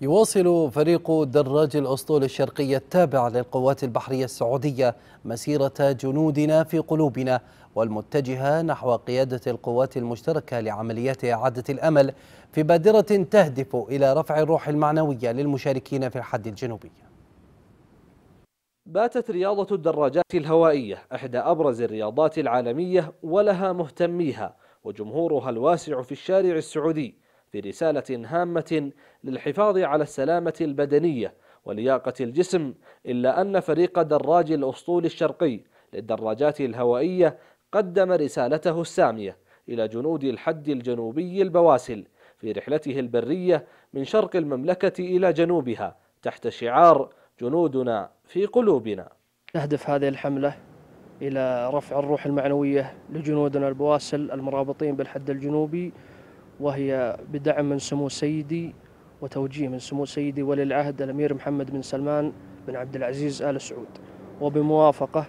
يواصل فريق دراج الأسطول الشرقي التابع للقوات البحرية السعودية مسيرة جنودنا في قلوبنا والمتجهة نحو قيادة القوات المشتركة لعمليات إعادة الأمل في بادرة تهدف إلى رفع الروح المعنوية للمشاركين في الحد الجنوبي باتت رياضة الدراجات الهوائية إحدى أبرز الرياضات العالمية ولها مهتميها وجمهورها الواسع في الشارع السعودي برسالة هامة للحفاظ على السلامة البدنية ولياقة الجسم إلا أن فريق دراج الأسطول الشرقي للدراجات الهوائية قدم رسالته السامية إلى جنود الحد الجنوبي البواسل في رحلته البرية من شرق المملكة إلى جنوبها تحت شعار جنودنا في قلوبنا نهدف هذه الحملة إلى رفع الروح المعنوية لجنودنا البواسل المرابطين بالحد الجنوبي وهي بدعم من سمو سيدي وتوجيه من سمو سيدي ولي العهد الأمير محمد بن سلمان بن عبد العزيز آل سعود وبموافقة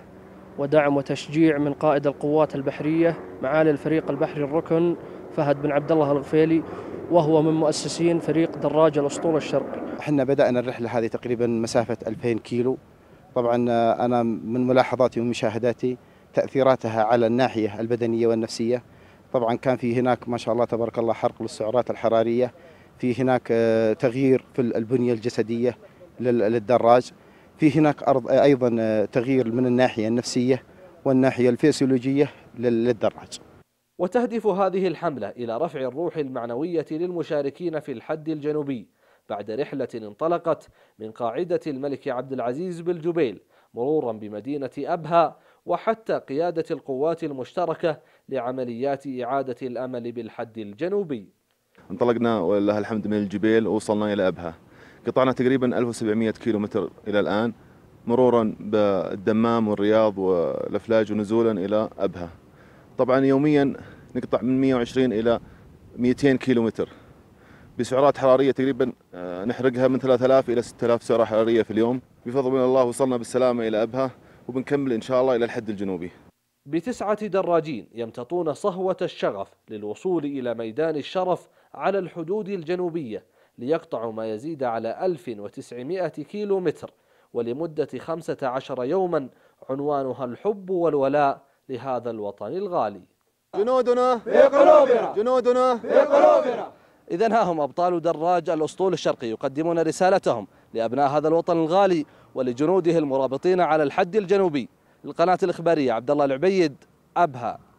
ودعم وتشجيع من قائد القوات البحرية معالي الفريق البحري الركن فهد بن عبد الله الغفيلي وهو من مؤسسين فريق دراجة الأسطول الشرقي احنا بدأنا الرحلة هذه تقريبا مسافة 2000 كيلو طبعا آه، أنا من ملاحظاتي ومشاهداتي تأثيراتها على الناحية البدنية والنفسية طبعا كان في هناك ما شاء الله تبارك الله حرق للسعرات الحرارية في هناك آه، تغيير في البنية الجسدية للدراج في هناك أرض آه، أيضا آه، تغيير من الناحية النفسية والناحية الفسيولوجية للدراج وتهدف هذه الحملة إلى رفع الروح المعنوية للمشاركين في الحد الجنوبي بعد رحلة انطلقت من قاعدة الملك عبد العزيز بالجبيل مرورا بمدينة أبها وحتى قيادة القوات المشتركة لعمليات إعادة الأمل بالحد الجنوبي انطلقنا ولله الحمد من الجبيل ووصلنا إلى أبها قطعنا تقريبا 1700 كيلومتر إلى الآن مرورا بالدمام والرياض والأفلاج ونزولا إلى أبها طبعا يوميا نقطع من 120 إلى 200 كيلومتر بسعرات حرارية تقريبا آه، نحرقها من 3000 إلى 6000 سعرة حرارية في اليوم بفضل من الله وصلنا بالسلامة إلى أبها وبنكمل إن شاء الله إلى الحد الجنوبي بتسعة دراجين يمتطون صهوة الشغف للوصول إلى ميدان الشرف على الحدود الجنوبية ليقطعوا ما يزيد على 1900 كيلو متر ولمدة 15 يوما عنوانها الحب والولاء لهذا الوطن الغالي جنودنا في قلوبنا جنودنا في قلوبنا إذا ها هم أبطال دراج الأسطول الشرقي يقدمون رسالتهم لأبناء هذا الوطن الغالي ولجنوده المرابطين على الحد الجنوبي القناة الإخبارية عبد الله العبيد أبها